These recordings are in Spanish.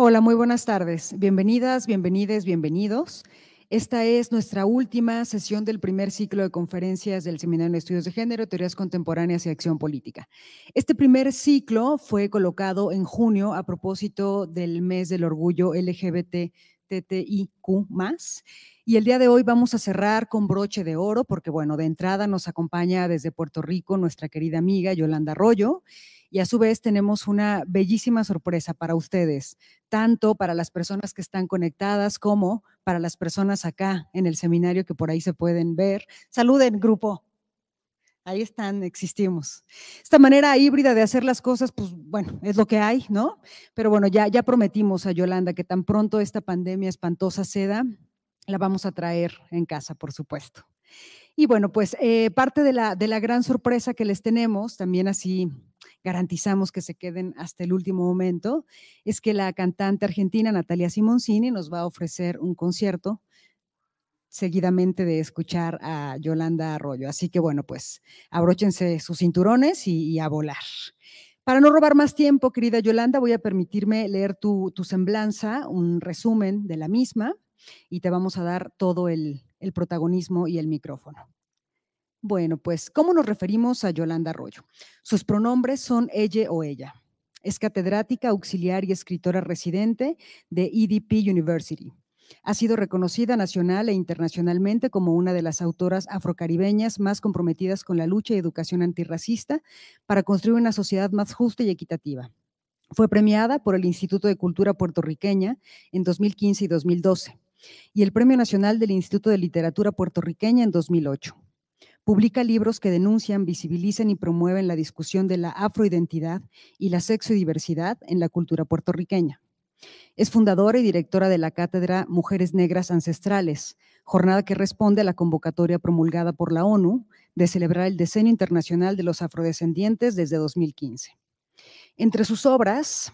Hola, muy buenas tardes. Bienvenidas, bienvenides, bienvenidos. Esta es nuestra última sesión del primer ciclo de conferencias del Seminario de Estudios de Género, Teorías Contemporáneas y Acción Política. Este primer ciclo fue colocado en junio a propósito del mes del orgullo LGBTTIQ. Y el día de hoy vamos a cerrar con broche de oro, porque, bueno, de entrada nos acompaña desde Puerto Rico nuestra querida amiga Yolanda Arroyo. Y a su vez tenemos una bellísima sorpresa para ustedes tanto para las personas que están conectadas como para las personas acá en el seminario que por ahí se pueden ver. Saluden, grupo. Ahí están, existimos. Esta manera híbrida de hacer las cosas, pues bueno, es lo que hay, ¿no? Pero bueno, ya, ya prometimos a Yolanda que tan pronto esta pandemia espantosa ceda, la vamos a traer en casa, por supuesto. Y bueno, pues eh, parte de la, de la gran sorpresa que les tenemos, también así garantizamos que se queden hasta el último momento, es que la cantante argentina Natalia Simoncini nos va a ofrecer un concierto seguidamente de escuchar a Yolanda Arroyo. Así que bueno, pues abróchense sus cinturones y, a volar. Para no robar más tiempo, querida Yolanda, voy a permitirme leer tu, semblanza, un resumen de la misma, y te vamos a dar todo el protagonismo y el micrófono. Bueno, pues, ¿cómo nos referimos a Yolanda Arroyo? Sus pronombres son ella o ella. Es catedrática, auxiliar y escritora residente de EDP University. Ha sido reconocida nacional e internacionalmente como una de las autoras afrocaribeñas más comprometidas con la lucha y educación antirracista para construir una sociedad más justa y equitativa. Fue premiada por el Instituto de Cultura Puertorriqueña en 2015 y 2012 y el Premio Nacional del Instituto de Literatura Puertorriqueña en 2008. Publica libros que denuncian, visibilicen y promueven la discusión de la afroidentidad y la sexodiversidad en la cultura puertorriqueña. Es fundadora y directora de la cátedra Mujeres Negras Ancestrales, jornada que responde a la convocatoria promulgada por la ONU de celebrar el Decenio Internacional de los Afrodescendientes desde 2015. Entre sus obras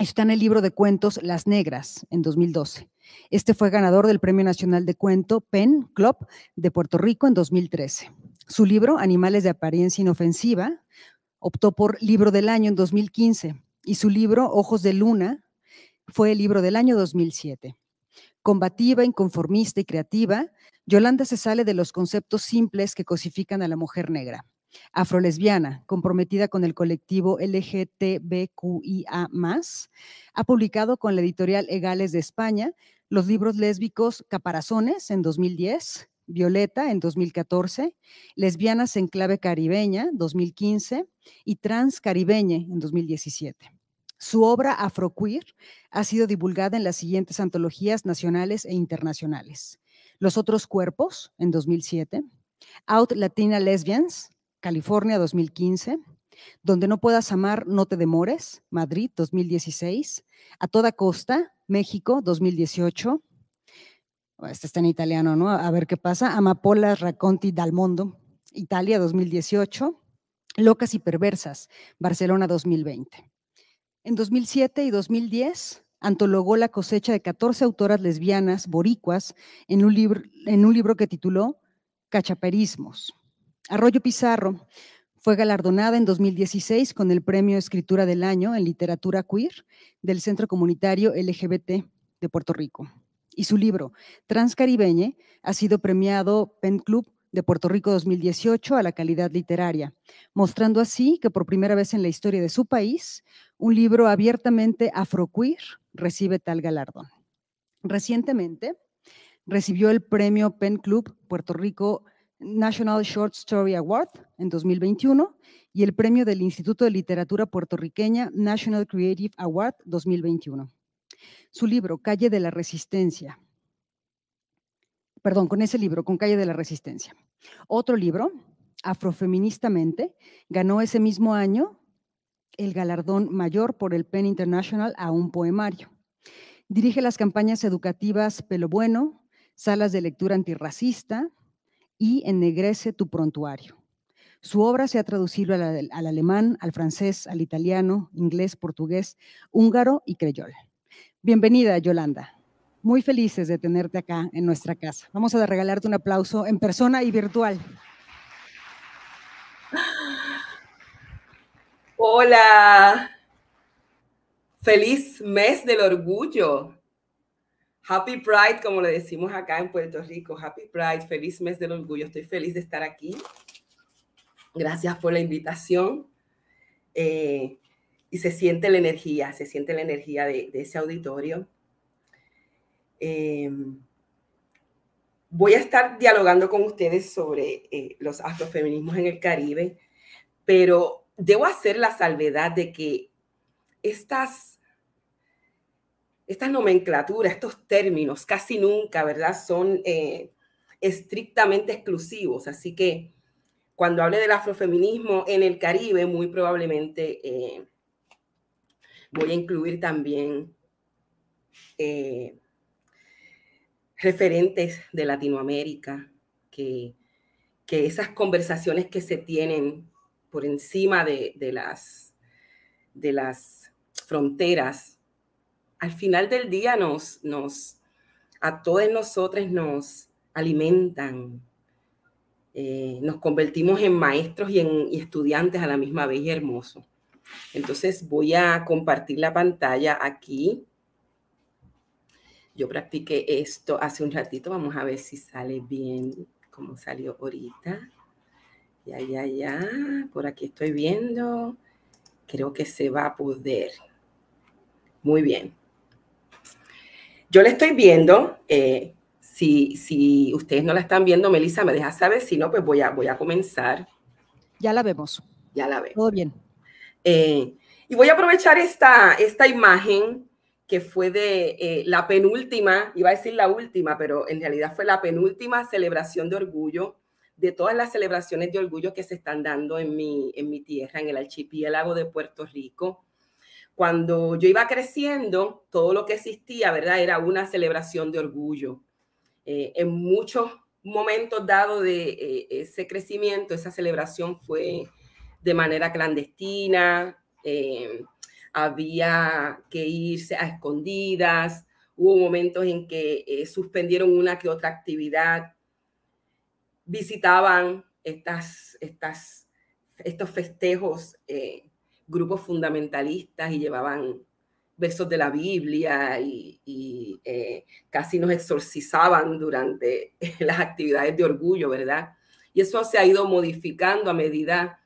está el libro de cuentos Las Negras, en 2012, este fue ganador del Premio Nacional de Cuento PEN Club de Puerto Rico en 2013. Su libro, Animales de Apariencia Inofensiva, optó por Libro del Año en 2015 y su libro, Ojos de Luna, fue el libro del año 2007. Combativa, inconformista y creativa, Yolanda se sale de los conceptos simples que cosifican a la mujer negra afrolesbiana, comprometida con el colectivo LGTBQIA, ha publicado con la editorial Egales de España los libros lésbicos Caparazones en 2010, Violeta en 2014, Lesbianas en clave caribeña 2015 y Trans caribeña en 2017. Su obra Afroqueer ha sido divulgada en las siguientes antologías nacionales e internacionales. Los otros cuerpos en 2007, Out Latina Lesbians California 2015, Donde no puedas amar, no te demores, Madrid 2016, A toda costa, México 2018, este está en italiano, ¿no? A ver qué pasa, Amapola Racconti dal Mondo, Italia 2018, Locas y Perversas, Barcelona 2020. En 2007 y 2010 antologó la cosecha de 14 autoras lesbianas boricuas en un, libro, en un libro que tituló Cachaperismos. Arroyo Pizarro fue galardonada en 2016 con el Premio Escritura del Año en Literatura Queer del Centro Comunitario LGBT de Puerto Rico. Y su libro, Transcaribeñe, ha sido premiado Pen Club de Puerto Rico 2018 a la calidad literaria, mostrando así que por primera vez en la historia de su país, un libro abiertamente afroqueer recibe tal galardón. Recientemente recibió el premio Pen Club Puerto Rico National Short Story Award en 2021 y el premio del Instituto de Literatura Puertorriqueña National Creative Award 2021. Su libro, Calle de la Resistencia. Perdón, con ese libro, con Calle de la Resistencia. Otro libro, Afrofeministamente, ganó ese mismo año el galardón mayor por el PEN International a un poemario. Dirige las campañas educativas Pelo Bueno, salas de lectura antirracista, y ennegrece tu prontuario. Su obra se ha traducido al, alemán, al francés, al italiano, inglés, portugués, húngaro y creyol. Bienvenida, Yolanda. Muy felices de tenerte acá en nuestra casa. Vamos a regalarte un aplauso en persona y virtual. Hola, feliz mes del orgullo. Happy Pride, como le decimos acá en Puerto Rico. Happy Pride, feliz mes del orgullo. Estoy feliz de estar aquí. Gracias por la invitación. Eh, y se siente la energía, se siente la energía de, ese auditorio. Eh, voy a estar dialogando con ustedes sobre eh, los afrofeminismos en el Caribe, pero debo hacer la salvedad de que estas estas nomenclaturas, estos términos casi nunca, ¿verdad? Son eh, estrictamente exclusivos, así que cuando hable del afrofeminismo en el Caribe, muy probablemente eh, voy a incluir también eh, referentes de Latinoamérica, que, que, esas conversaciones que se tienen por encima de, las, de las fronteras al final del día nos, nos a todos nosotros nos alimentan. Eh, nos convertimos en maestros y en estudiantes a la misma vez y hermoso. Entonces voy a compartir la pantalla aquí. Yo practiqué esto hace un ratito. Vamos a ver si sale bien como salió ahorita. Ya, ya, ya. Por aquí estoy viendo. Creo que se va a poder. Muy bien. Yo le estoy viendo, eh, si, si, ustedes no la están viendo, Melissa, me deja saber, si no, pues voy a, voy a comenzar. Ya la vemos. Ya la vemos. Todo bien. Eh, y voy a aprovechar esta, esta imagen que fue de eh, la penúltima, iba a decir la última, pero en realidad fue la penúltima celebración de orgullo, de todas las celebraciones de orgullo que se están dando en mi, en mi tierra, en el archipiélago de Puerto Rico cuando yo iba creciendo, todo lo que existía, ¿verdad? Era una celebración de orgullo. Eh, en muchos momentos dado de eh, ese crecimiento, esa celebración fue de manera clandestina, eh, había que irse a escondidas, hubo momentos en que suspendieron una que otra actividad, visitaban estas, estas, estos festejos grupos fundamentalistas y llevaban versos de la Biblia y, eh, casi nos exorcizaban durante las actividades de orgullo, ¿verdad? Y eso se ha ido modificando a medida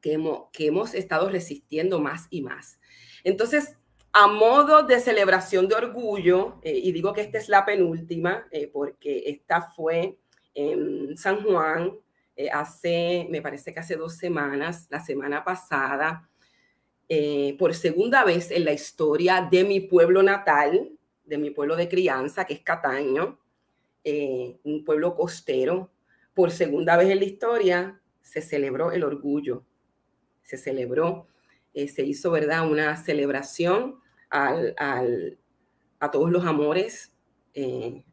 que hemos, que hemos estado resistiendo más y más. Entonces, a modo de celebración de orgullo, eh, y digo que esta es la penúltima, eh, porque esta fue en San Juan, eh, hace, me parece que hace dos semanas, la semana pasada, eh, por segunda vez en la historia de mi pueblo natal, de mi pueblo de crianza, que es Cataño, eh, un pueblo costero, por segunda vez en la historia se celebró el orgullo, se celebró, se hizo, ¿verdad?, una celebración a todos los amores,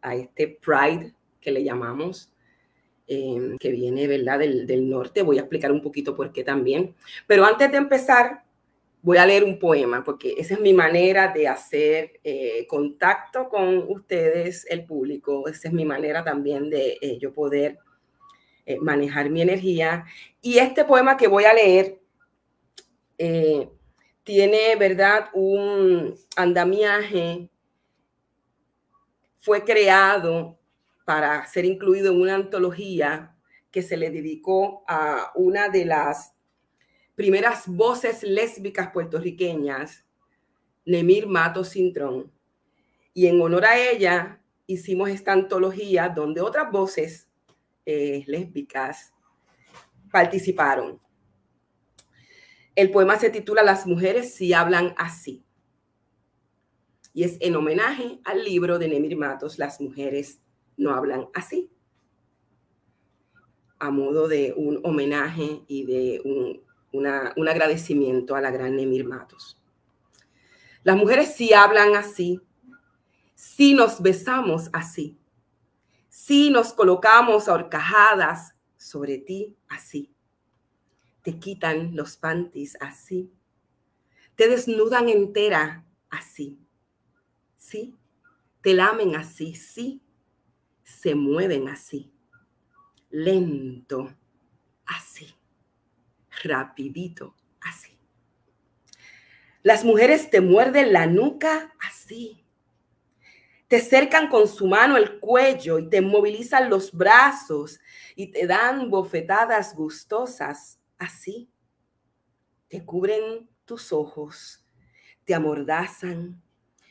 a este Pride que le llamamos, Em, que viene ¿verdad? Del, del norte. Voy a explicar un poquito por qué también. Pero antes de empezar, voy a leer un poema, porque esa es mi manera de hacer eh, contacto con ustedes, el público. Esa es mi manera también de eh, yo poder eh, manejar mi energía. Y este poema que voy a leer tiene, ¿verdad?, un andamiaje, fue creado para ser incluido en una antología que se le dedicó a una de las primeras voces lésbicas puertorriqueñas, Nemir Matos Sintrón, Y en honor a ella hicimos esta antología donde otras voces eh, lésbicas participaron. El poema se titula Las mujeres si hablan así. Y es en homenaje al libro de Nemir Matos, Las mujeres no hablan así. A modo de un homenaje y de un, agradecimiento a la gran Emir Matos. Las mujeres sí hablan así, sí nos besamos así, sí nos colocamos ahorcajadas sobre ti así. Te quitan los panties así. Te desnudan entera así. Sí, te lamen así, sí se mueven así, lento, así, rapidito, así. Las mujeres te muerden la nuca así. Te cercan con su mano el cuello y te movilizan los brazos y te dan bofetadas gustosas así. Te cubren tus ojos, te amordazan,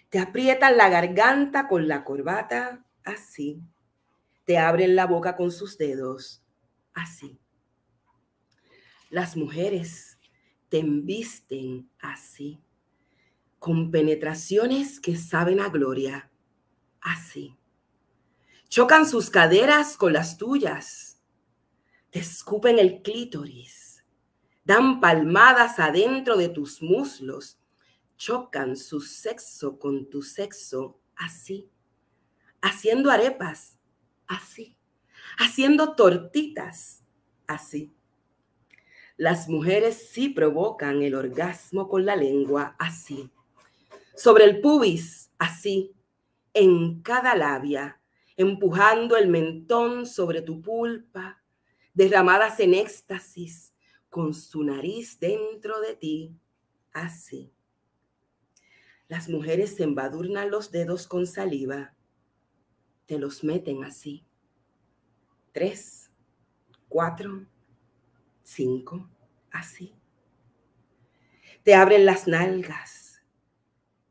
te aprietan la garganta con la corbata así abren la boca con sus dedos. Así. Las mujeres te embisten así, con penetraciones que saben a gloria. Así. Chocan sus caderas con las tuyas. Te escupen el clítoris. Dan palmadas adentro de tus muslos. Chocan su sexo con tu sexo así. Haciendo arepas así, haciendo tortitas así. Las mujeres sí provocan el orgasmo con la lengua así, sobre el pubis así, en cada labia, empujando el mentón sobre tu pulpa, derramadas en éxtasis, con su nariz dentro de ti, así. Las mujeres se embadurnan los dedos con saliva te los meten así. Tres, cuatro, cinco, así. Te abren las nalgas,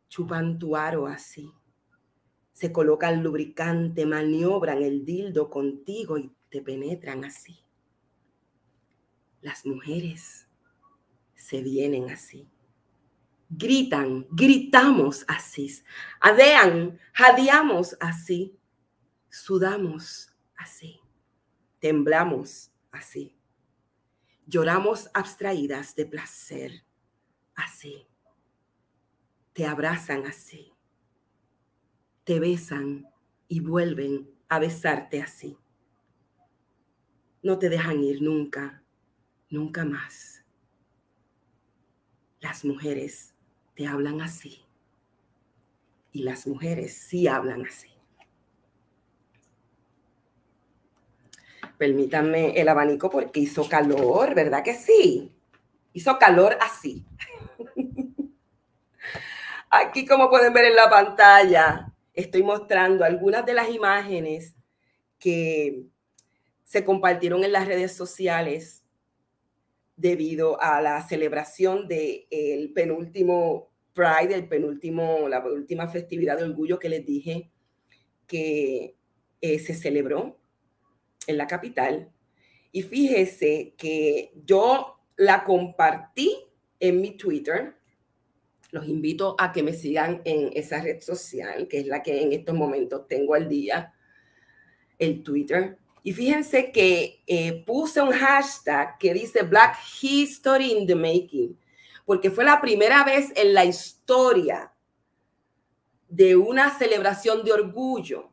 chupan tu aro así. Se coloca el lubricante, maniobran el dildo contigo y te penetran así. Las mujeres se vienen así. Gritan, gritamos así. Adean, jadeamos así Sudamos así, temblamos así, lloramos abstraídas de placer así, te abrazan así, te besan y vuelven a besarte así. No te dejan ir nunca, nunca más. Las mujeres te hablan así. Y las mujeres sí hablan así. permítanme el abanico porque hizo calor, ¿verdad que sí? Hizo calor así. Aquí, como pueden ver en la pantalla, estoy mostrando algunas de las imágenes que se compartieron en las redes sociales debido a la celebración del penúltimo Pride, el penúltimo, la última festividad de orgullo que les dije que eh, se celebró en la capital. Y fíjese que yo la compartí en mi Twitter. Los invito a que me sigan en esa red social, que es la que en estos momentos tengo al día, el Twitter. Y fíjense que eh, puse un hashtag que dice Black History in the Making, porque fue la primera vez en la historia de una celebración de orgullo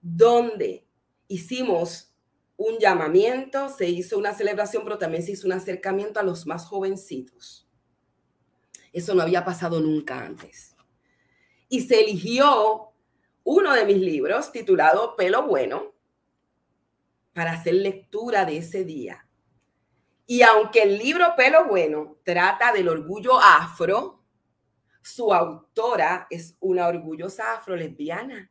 donde hicimos un llamamiento, se hizo una celebración, pero también se hizo un acercamiento a los más jovencitos. Eso no había pasado nunca antes. Y se eligió uno de mis libros titulado Pelo Bueno para hacer lectura de ese día. Y aunque el libro Pelo Bueno trata del orgullo afro, su autora es una orgullosa afro lesbiana.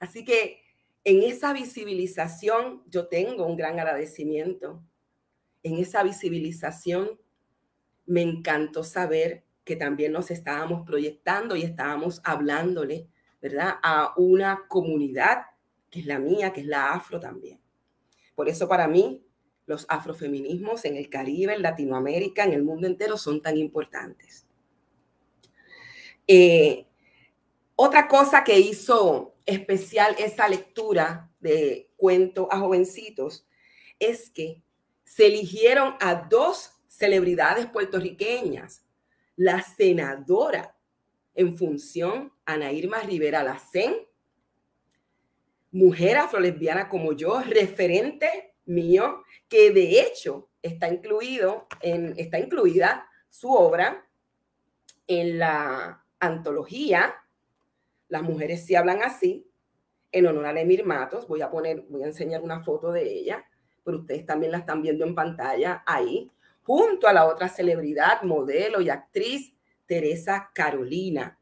Así que en esa visibilización yo tengo un gran agradecimiento. En esa visibilización me encantó saber que también nos estábamos proyectando y estábamos hablándole, ¿verdad? A una comunidad que es la mía, que es la afro también. Por eso para mí los afrofeminismos en el Caribe, en Latinoamérica, en el mundo entero son tan importantes. Eh, otra cosa que hizo especial esa lectura de cuento a jovencitos es que se eligieron a dos celebridades puertorriqueñas, la senadora en función Ana Irma Rivera Lacén, mujer afrolesbiana como yo, referente mío, que de hecho está incluido está incluida su obra en la antología las mujeres sí hablan así. En honor a Lemir Matos, voy a poner, voy a enseñar una foto de ella, pero ustedes también la están viendo en pantalla ahí, junto a la otra celebridad, modelo y actriz, Teresa Carolina,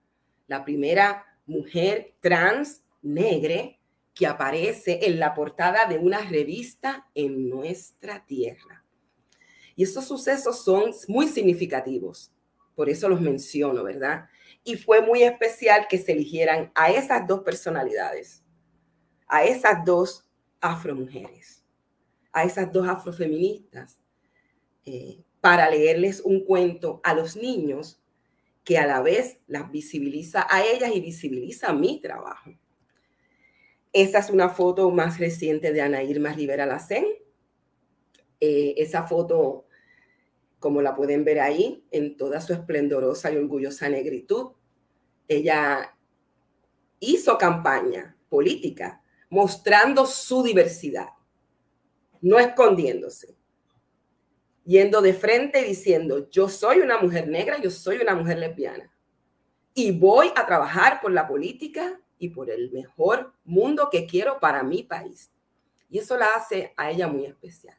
la primera mujer trans negra, que aparece en la portada de una revista en nuestra tierra. Y estos sucesos son muy significativos, por eso los menciono, ¿verdad? y fue muy especial que se eligieran a esas dos personalidades, a esas dos afromujeres, a esas dos afrofeministas, feministas eh, para leerles un cuento a los niños que a la vez las visibiliza a ellas y visibiliza mi trabajo. Esta es una foto más reciente de Ana Irma Rivera Lacén. Eh, esa foto como la pueden ver ahí, en toda su esplendorosa y orgullosa negritud. Ella hizo campaña política mostrando su diversidad, no escondiéndose, yendo de frente diciendo, yo soy una mujer negra, yo soy una mujer lesbiana, y voy a trabajar por la política y por el mejor mundo que quiero para mi país. Y eso la hace a ella muy especial.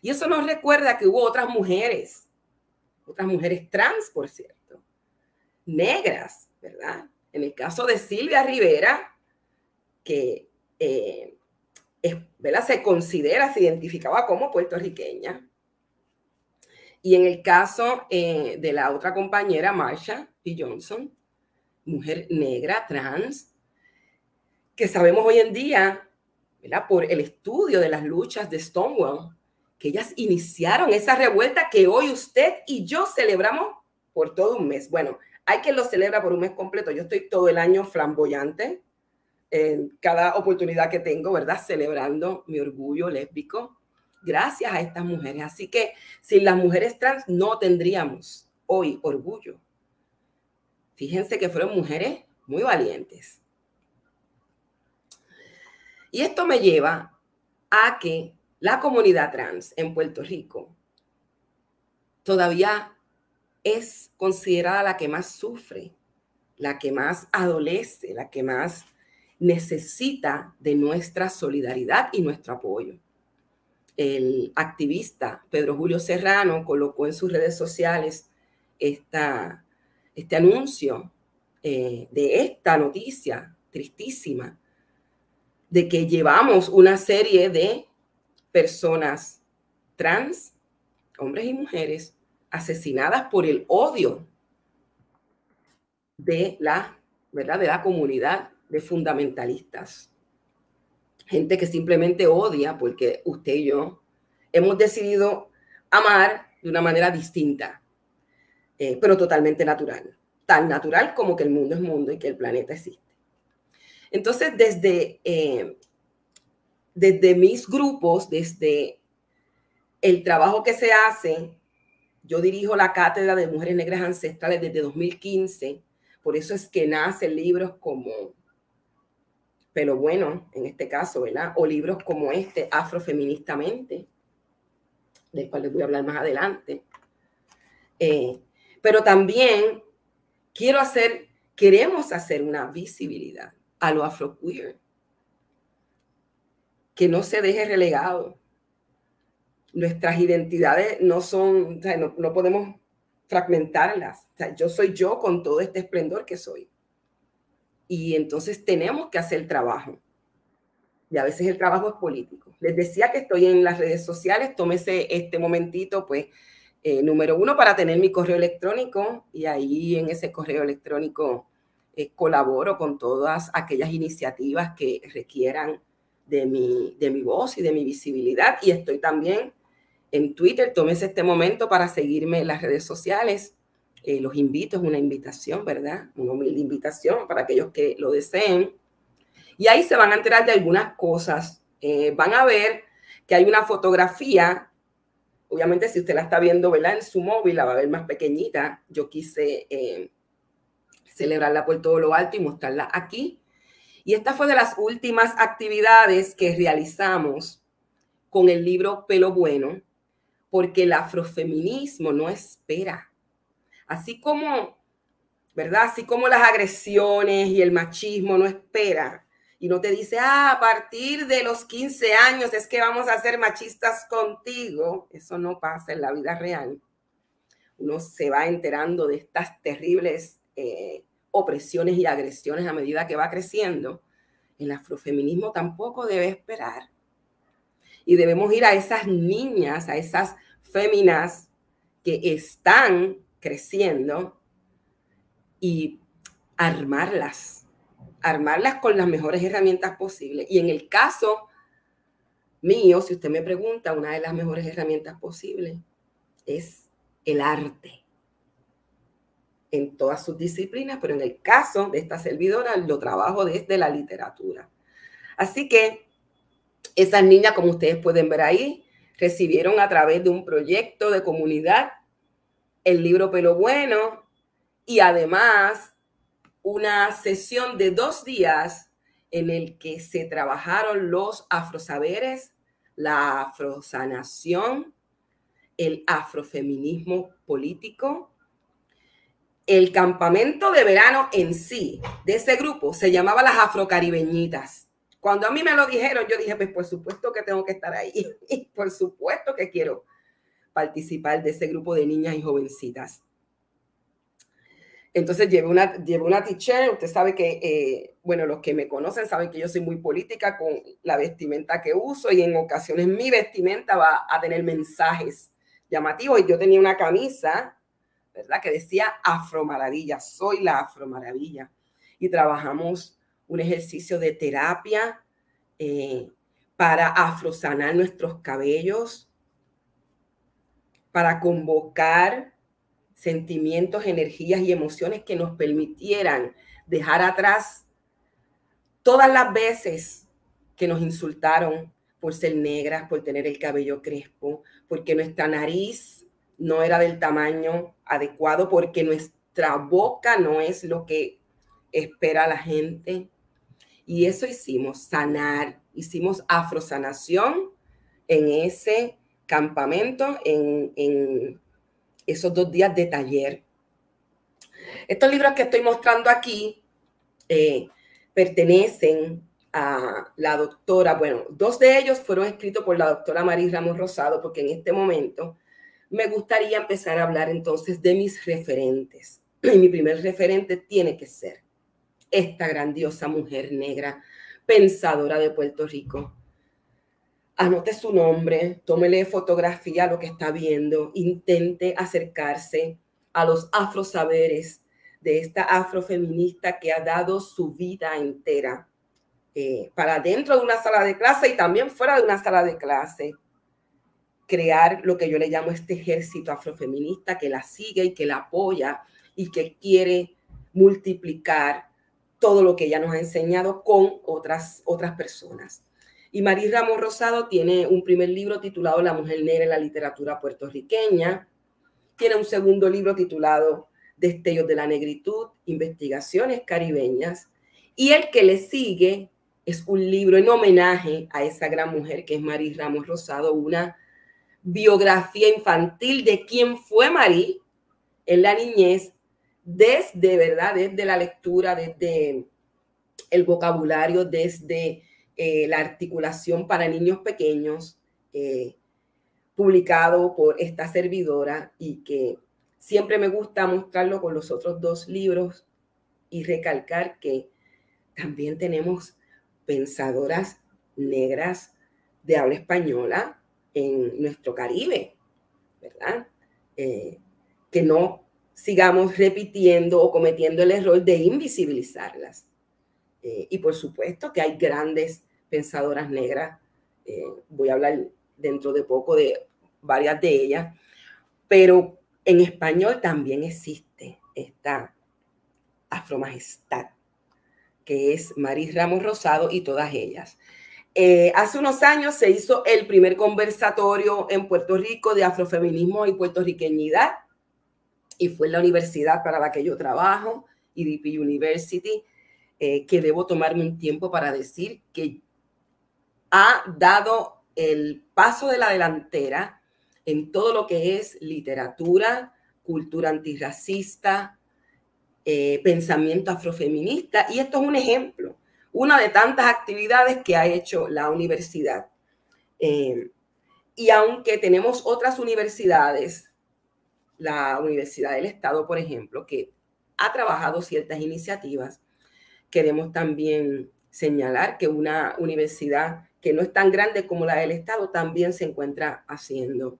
Y eso nos recuerda que hubo otras mujeres, otras mujeres trans, por cierto, negras, ¿verdad? En el caso de Silvia Rivera, que eh, se considera, se identificaba como puertorriqueña. Y en el caso eh, de la otra compañera, Marsha P. Johnson, mujer negra, trans, que sabemos hoy en día, ¿verdad? por el estudio de las luchas de Stonewall, que ellas iniciaron esa revuelta que hoy usted y yo celebramos por todo un mes. Bueno, hay quien lo celebra por un mes completo. Yo estoy todo el año flamboyante, en cada oportunidad que tengo, ¿verdad? Celebrando mi orgullo lésbico, gracias a estas mujeres. Así que sin las mujeres trans no tendríamos hoy orgullo. Fíjense que fueron mujeres muy valientes. Y esto me lleva a que la comunidad trans en Puerto Rico todavía es considerada la que más sufre, la que más adolece, la que más necesita de nuestra solidaridad y nuestro apoyo. El activista Pedro Julio Serrano colocó en sus redes sociales este anuncio eh, de esta noticia tristísima de que llevamos una serie de personas trans, hombres y mujeres, asesinadas por el odio de la, ¿verdad? comunidad de fundamentalistas. Gente que simplemente odia porque usted y yo hemos decidido amar de una manera distinta, eh, pero totalmente natural. Tan natural como que el mundo es mundo y que el planeta existe. Entonces, desde eh, desde mis grupos, desde el trabajo que se hace, yo dirijo la cátedra de mujeres negras ancestrales desde 2015, por eso es que nacen libros como pero Bueno, en este caso, ¿verdad? O libros como este, Afrofeministamente, del cual les voy a hablar más adelante. Eh, pero también quiero hacer, queremos hacer una visibilidad a lo afroqueer que no se deje relegado. Nuestras identidades no son, no, podemos fragmentarlas. O yo soy yo con todo este esplendor que soy. Y entonces tenemos que hacer trabajo. Y a veces el trabajo es político. Les decía que estoy en las redes sociales, tómese este momentito, pues, eh, número uno, para tener mi correo electrónico y ahí en ese correo electrónico eh, colaboro con todas aquellas iniciativas que requieran de mi, voz y de mi visibilidad. Y estoy también en Twitter. Tómese este momento para seguirme en las redes sociales. Eh, los invito, es una invitación, ¿verdad? Una humilde invitación para aquellos que lo deseen. Y ahí se van a enterar de algunas cosas. Eh, van a ver que hay una fotografía. Obviamente, si usted la está viendo, ¿verdad? En su móvil la va a ver más pequeñita. Yo quise eh, celebrarla por todo lo alto y mostrarla aquí. Y esta fue de las últimas actividades que realizamos con el libro Pelo Bueno, porque el afrofeminismo no espera. Así como, ¿verdad? Así como las agresiones y el machismo no espera. Y no te dice, ah, a partir de los 15 años es que vamos a ser machistas contigo. Eso no pasa en la vida real. Uno se va enterando de estas terribles eh, opresiones y agresiones a medida que va creciendo, el afrofeminismo tampoco debe esperar. Y debemos ir a esas niñas, a esas féminas que están creciendo y armarlas, armarlas con las mejores herramientas posibles. Y en el caso mío, si usted me pregunta, una de las mejores herramientas posibles es el arte en todas sus disciplinas, pero en el caso de esta servidora lo trabajo desde la literatura. Así que esas niñas, como ustedes pueden ver ahí, recibieron a través de un proyecto de comunidad el libro Pelo Bueno y además una sesión de dos días en el que se trabajaron los afrosaberes, la afrosanación, el afrofeminismo político, el campamento de verano en sí de ese grupo se llamaba las afrocaribeñitas. Cuando a mí me lo dijeron, yo dije, pues por supuesto que tengo que estar ahí y por supuesto que quiero participar de ese grupo de niñas y jovencitas. Entonces llevé una, llevé una t-shirt, usted sabe que, eh, bueno, los que me conocen saben que yo soy muy política con la vestimenta que uso y en ocasiones mi vestimenta va a tener mensajes llamativos y yo tenía una camisa ¿verdad? Que decía afromaravilla, soy la afromaravilla. Y trabajamos un ejercicio de terapia eh, para afrosanar nuestros cabellos, para convocar sentimientos, energías y emociones que nos permitieran dejar atrás todas las veces que nos insultaron por ser negras, por tener el cabello crespo, porque nuestra nariz no era del tamaño adecuado porque nuestra boca no es lo que espera la gente. Y eso hicimos, sanar, hicimos afrosanación en ese campamento, en, en esos dos días de taller. Estos libros que estoy mostrando aquí eh, pertenecen a la doctora, bueno, dos de ellos fueron escritos por la doctora Maris Ramos Rosado, porque en este momento me gustaría empezar a hablar entonces de mis referentes. Y mi primer referente tiene que ser esta grandiosa mujer negra, pensadora de Puerto Rico. Anote su nombre, tómele fotografía lo que está viendo, intente acercarse a los afrosaberes de esta afrofeminista que ha dado su vida entera eh, para dentro de una sala de clase y también fuera de una sala de clase crear lo que yo le llamo este ejército afrofeminista que la sigue y que la apoya y que quiere multiplicar todo lo que ella nos ha enseñado con otras, otras personas. Y Maris Ramos Rosado tiene un primer libro titulado La mujer negra en la literatura puertorriqueña. Tiene un segundo libro titulado Destellos de la negritud, investigaciones caribeñas. Y el que le sigue es un libro en homenaje a esa gran mujer que es Maris Ramos Rosado, una biografía infantil de quién fue Marí en la niñez, desde, ¿verdad? Desde la lectura, desde el vocabulario, desde eh, la articulación para niños pequeños, eh, publicado por esta servidora y que siempre me gusta mostrarlo con los otros dos libros y recalcar que también tenemos pensadoras negras de habla española en nuestro Caribe, ¿verdad? Eh, que no sigamos repitiendo o cometiendo el error de invisibilizarlas. Eh, y por supuesto que hay grandes pensadoras negras, eh, voy a hablar dentro de poco de varias de ellas, pero en español también existe esta afromajestad, que es Maris Ramos Rosado y todas ellas. Eh, hace unos años se hizo el primer conversatorio en Puerto Rico de afrofeminismo y puertorriqueñidad y fue en la universidad para la que yo trabajo, EDP University, eh, que debo tomarme un tiempo para decir que ha dado el paso de la delantera en todo lo que es literatura, cultura antirracista, eh, pensamiento afrofeminista, y esto es un ejemplo una de tantas actividades que ha hecho la universidad. Eh, y aunque tenemos otras universidades, la Universidad del Estado, por ejemplo, que ha trabajado ciertas iniciativas, queremos también señalar que una universidad que no es tan grande como la del Estado también se encuentra haciendo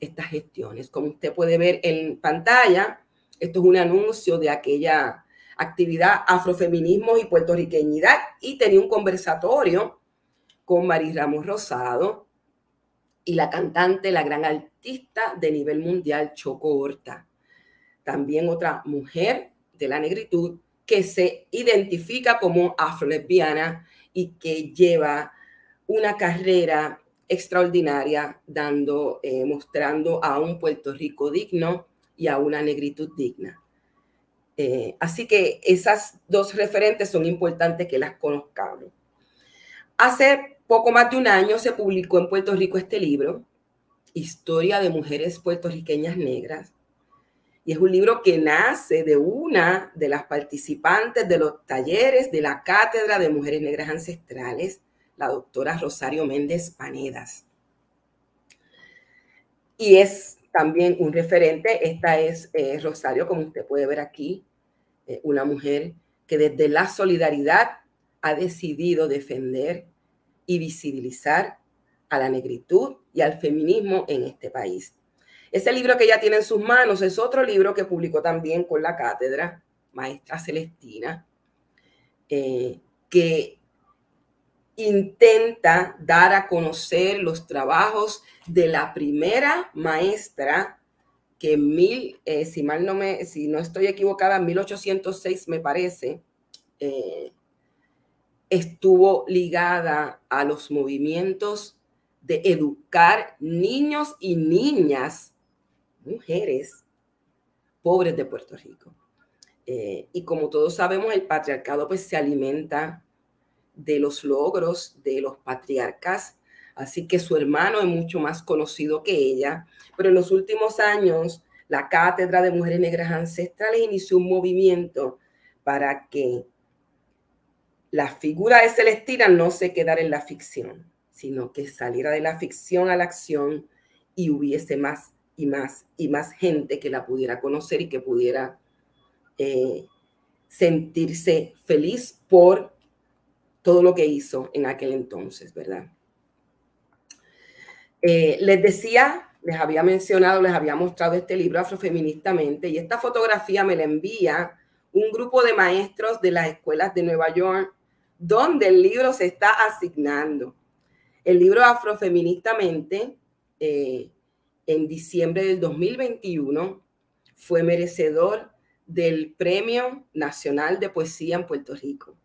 estas gestiones. Como usted puede ver en pantalla, esto es un anuncio de aquella actividad Afrofeminismo y Puertorriqueñidad y tenía un conversatorio con Maris Ramos Rosado y la cantante, la gran artista de nivel mundial Choco Horta. También otra mujer de la negritud que se identifica como afrolesbiana y que lleva una carrera extraordinaria dando, eh, mostrando a un Puerto Rico digno y a una negritud digna. Eh, así que esas dos referentes son importantes que las conozcamos. Hace poco más de un año se publicó en Puerto Rico este libro, Historia de Mujeres Puertorriqueñas Negras. Y es un libro que nace de una de las participantes de los talleres de la Cátedra de Mujeres Negras Ancestrales, la doctora Rosario Méndez Panedas. Y es también un referente. Esta es eh, Rosario, como usted puede ver aquí, eh, una mujer que desde la solidaridad ha decidido defender y visibilizar a la negritud y al feminismo en este país. Ese libro que ella tiene en sus manos es otro libro que publicó también con la cátedra maestra Celestina, eh, que intenta dar a conocer los trabajos de la primera maestra que mil, eh, si mal no me, si no estoy equivocada, 1806 me parece, eh, estuvo ligada a los movimientos de educar niños y niñas, mujeres, pobres de Puerto Rico. Eh, y como todos sabemos, el patriarcado pues se alimenta de los logros de los patriarcas, así que su hermano es mucho más conocido que ella, pero en los últimos años la Cátedra de Mujeres Negras Ancestrales inició un movimiento para que la figura de Celestina no se quedara en la ficción, sino que saliera de la ficción a la acción y hubiese más y más y más gente que la pudiera conocer y que pudiera eh, sentirse feliz por todo lo que hizo en aquel entonces, ¿verdad? Eh, les decía, les había mencionado, les había mostrado este libro Afrofeministamente y esta fotografía me la envía un grupo de maestros de las escuelas de Nueva York donde el libro se está asignando. El libro Afrofeministamente eh, en diciembre del 2021 fue merecedor del Premio Nacional de Poesía en Puerto Rico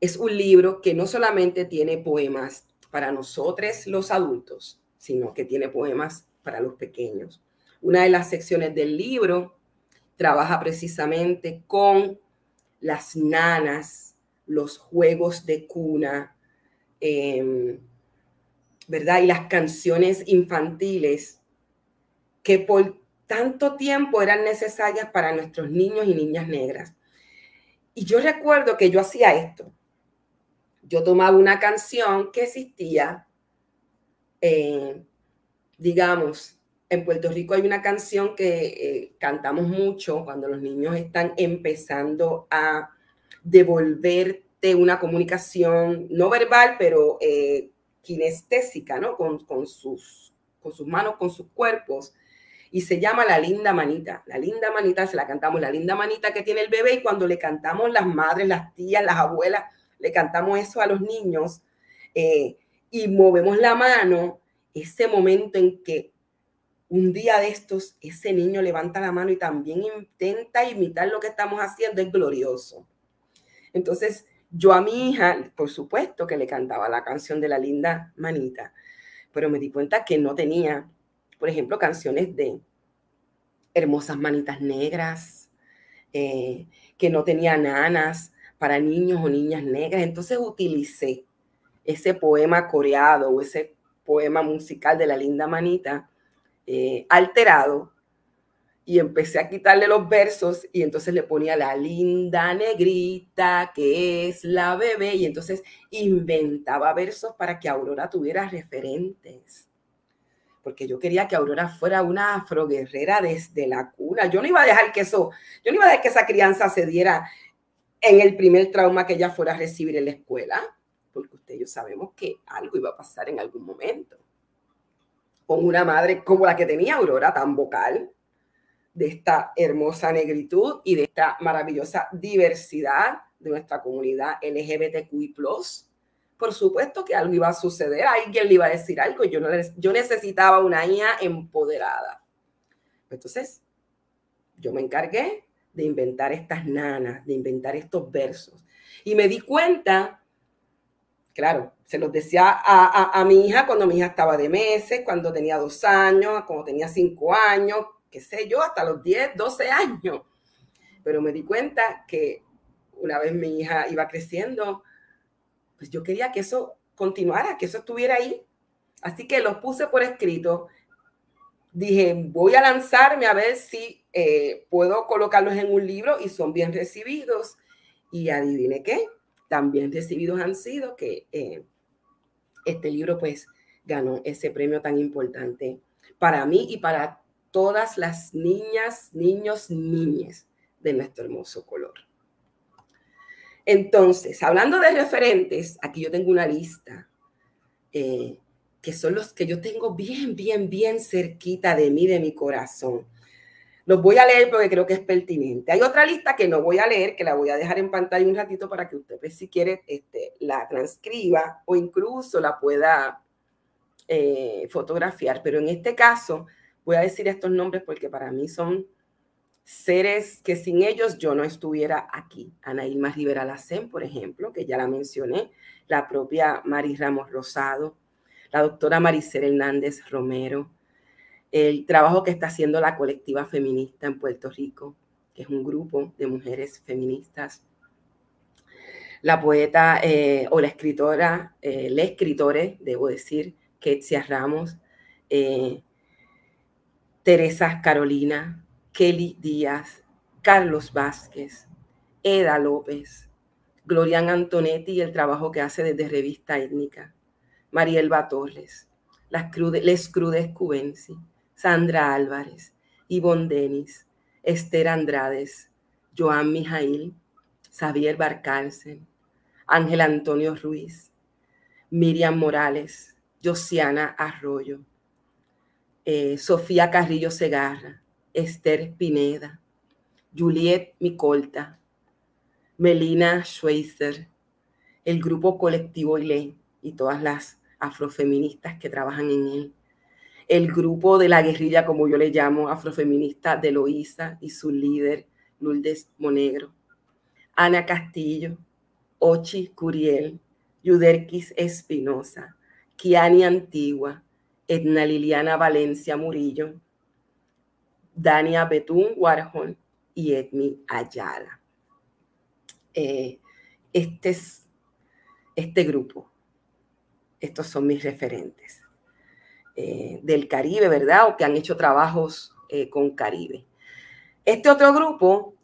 es un libro que no solamente tiene poemas para nosotros los adultos, sino que tiene poemas para los pequeños. Una de las secciones del libro trabaja precisamente con las nanas, los juegos de cuna, em, ¿verdad? Y las canciones infantiles que por tanto tiempo eran necesarias para nuestros niños y niñas negras. Y yo recuerdo que yo hacía esto yo tomaba una canción que existía, eh, digamos, en Puerto Rico hay una canción que eh, cantamos mucho cuando los niños están empezando a devolverte una comunicación no verbal, pero eh, kinestésica, ¿no? Con, con, sus, con sus manos, con sus cuerpos. Y se llama La Linda Manita. La Linda Manita, se la cantamos, La Linda Manita que tiene el bebé y cuando le cantamos las madres, las tías, las abuelas, le cantamos eso a los niños eh, y movemos la mano, ese momento en que un día de estos ese niño levanta la mano y también intenta imitar lo que estamos haciendo, es glorioso. Entonces, yo a mi hija, por supuesto que le cantaba la canción de la linda manita, pero me di cuenta que no tenía, por ejemplo, canciones de hermosas manitas negras, eh, que no tenía nanas, para niños o niñas negras. Entonces utilicé ese poema coreado o ese poema musical de la linda manita eh, alterado y empecé a quitarle los versos y entonces le ponía la linda negrita que es la bebé y entonces inventaba versos para que Aurora tuviera referentes. Porque yo quería que Aurora fuera una afroguerrera desde la cuna. Yo no iba a dejar que eso, yo no iba a dejar que esa crianza se diera en el primer trauma que ella fuera a recibir en la escuela, porque usted yo sabemos que algo iba a pasar en algún momento. Con una madre como la que tenía Aurora, tan vocal, de esta hermosa negritud y de esta maravillosa diversidad de nuestra comunidad LGBTQI. Por supuesto que algo iba a suceder, alguien le iba a decir algo, yo, yo necesitaba una hija empoderada. Entonces, yo me encargué de inventar estas nanas, de inventar estos versos. Y me di cuenta, claro, se los decía a, mi hija cuando mi hija estaba de meses, cuando tenía dos años, cuando tenía cinco años, qué sé yo, hasta los 10, 12 años. Pero me di cuenta que una vez mi hija iba creciendo, pues yo quería que eso continuara, que eso estuviera ahí. Así que los puse por escrito dije, voy a lanzarme a ver si eh, puedo colocarlos en un libro y son bien recibidos. Y adivine qué, también recibidos han sido que eh, este libro pues ganó ese premio tan importante para mí y para todas las niñas, niños, niñas de nuestro hermoso color. Entonces, hablando de referentes, aquí yo tengo una lista. Eh, que son los que yo tengo bien, bien, bien cerquita de mí, de mi corazón. Los voy a leer porque creo que es pertinente. Hay otra lista que no voy a leer, que la voy a dejar en pantalla un ratito para que usted, pues, si quiere, este, la transcriba o incluso la pueda eh, fotografiar. Pero en este caso, voy a decir estos nombres porque para mí son seres que sin ellos yo no estuviera aquí. Ana Irma Rivera Lacén, por ejemplo, que ya la mencioné, la propia Maris Ramos Rosado, la doctora Maricel Hernández Romero, el trabajo que está haciendo la colectiva feminista en Puerto Rico, que es un grupo de mujeres feministas, la poeta eh, o la escritora, eh, la escritores, debo decir, Ketsia Ramos, eh, Teresa Carolina, Kelly Díaz, Carlos Vázquez, Eda López, Glorian Antonetti y el trabajo que hace desde Revista Étnica, Marielba Torres, las Crude, Les Crudes Cubensi, Sandra Álvarez, Ivonne Denis, Esther Andrades, Joan Mijail, Xavier Barcárcel, Ángel Antonio Ruiz, Miriam Morales, Josiana Arroyo, eh, Sofía Carrillo Segarra, Esther Pineda, Juliet Micolta, Melina Schweitzer, el grupo colectivo ILE y todas las afrofeministas que trabajan en él. El grupo de la guerrilla, como yo le llamo, afrofeminista de Loíza y su líder, Lourdes Monegro. Ana Castillo, Ochi Curiel, Yuderquis Espinosa, Kiani Antigua, Edna Liliana Valencia Murillo, Dania Betún Warhol y Edmi Ayala. Eh, este es este grupo estos son mis referentes eh, del Caribe, ¿verdad? O que han hecho trabajos eh, con Caribe. Este otro grupo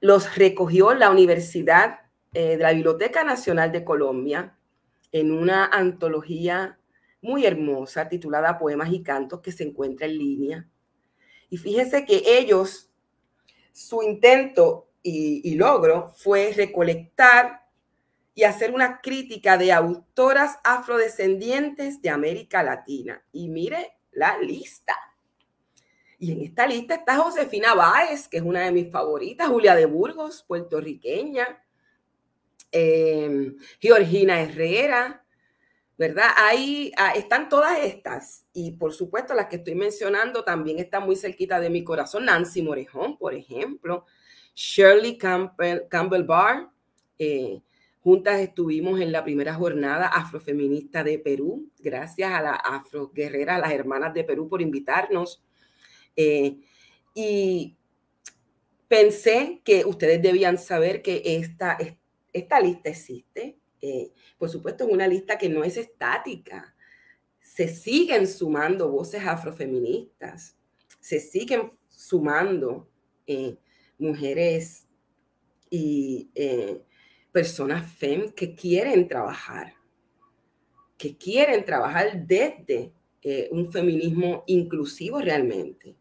los recogió la Universidad eh, de la Biblioteca Nacional de Colombia en una antología muy hermosa titulada Poemas y Cantos que se encuentra en línea. Y fíjense que ellos, su intento y logro fue recolectar y hacer una crítica de autoras afrodescendientes de América Latina. Y mire la lista. Y en esta lista está Josefina Báez, que es una de mis favoritas, Julia de Burgos, puertorriqueña, em, Georgina Herrera, ¿verdad? Ahí ah, están todas estas. Y por supuesto, las que estoy mencionando también están muy cerquita de mi corazón. Nancy Morejón, por ejemplo, Shirley Campbell, Barr, eh, Juntas estuvimos en la primera jornada afrofeminista de Perú. Gracias a la afroguerrera, a las hermanas de Perú por invitarnos. Eh, y pensé que ustedes debían saber que esta, esta lista existe. Eh, por supuesto, es una lista que no es estática. Se siguen sumando voces afrofeministas, se siguen sumando eh, mujeres y personas FEM que quieren trabajar, que quieren trabajar desde eh, un feminismo inclusivo realmente,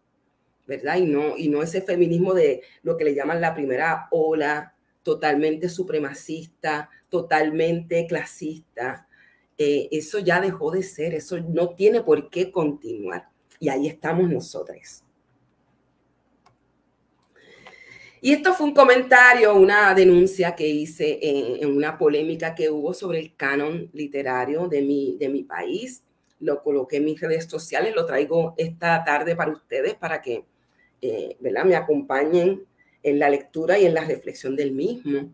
¿verdad? Y no, y no ese feminismo de lo que le llaman la primera ola, totalmente supremacista, totalmente clasista. Eh, eso ya dejó de ser, eso no tiene por qué continuar. Y ahí estamos nosotras Y esto fue un comentario, una denuncia que hice en, una polémica que hubo sobre el canon literario de mi, de mi país. Lo coloqué en mis redes sociales, lo traigo esta tarde para ustedes, para que eh, me acompañen en la lectura y en la reflexión del mismo.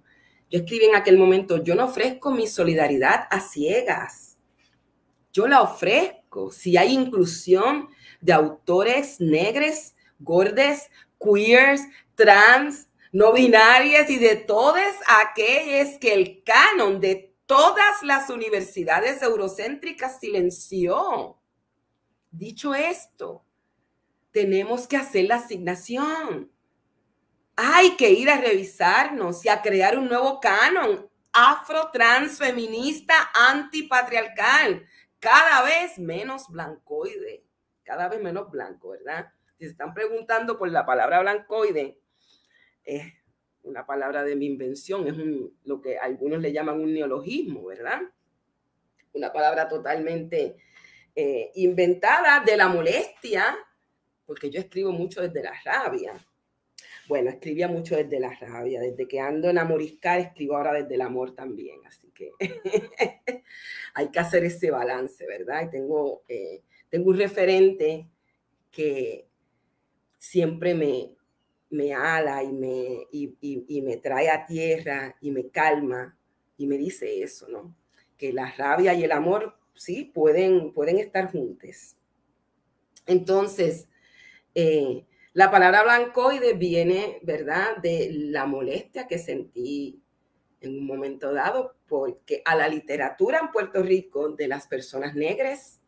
Yo escribí en aquel momento, yo no ofrezco mi solidaridad a ciegas, yo la ofrezco. Si hay inclusión de autores negros, gordes, queers, trans, no binarias y de todas aquellas que el canon de todas las universidades eurocéntricas silenció. Dicho esto, tenemos que hacer la asignación. Hay que ir a revisarnos y a crear un nuevo canon afro, transfeminista, antipatriarcal, cada vez menos blancoide, cada vez menos blanco, ¿verdad? si se están preguntando por la palabra blancoide, es una palabra de mi invención, es lo que algunos le llaman un neologismo, ¿verdad? Una palabra totalmente eh, inventada de la molestia, porque yo escribo mucho desde la rabia. Bueno, escribía mucho desde la rabia, desde que ando en amoriscar, escribo ahora desde el amor también, así que hay que hacer ese balance, ¿verdad? Y tengo, eh, tengo un referente que siempre me, me ala y me, y, me trae a tierra y me calma y me dice eso, ¿no? Que la rabia y el amor, sí, pueden, pueden estar juntos Entonces, eh, la palabra blancoide viene, ¿verdad?, de la molestia que sentí en un momento dado, porque a la literatura en Puerto Rico de las personas negras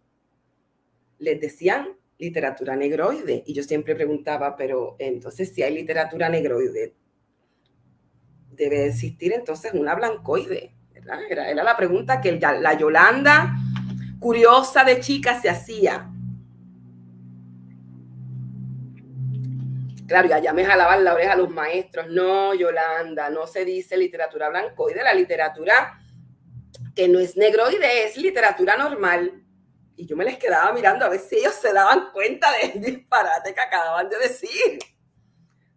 les decían literatura negroide. Y yo siempre preguntaba, pero entonces si hay literatura negroide, debe existir entonces una blancoide. Era, la pregunta que la Yolanda curiosa de chica se hacía. Claro, ya, ya me jalaban la oreja a los maestros. No, Yolanda, no se dice literatura blancoide, la literatura que no es negroide es literatura normal. Y yo me les quedaba mirando a ver si ellos se daban cuenta del disparate que acababan de decir.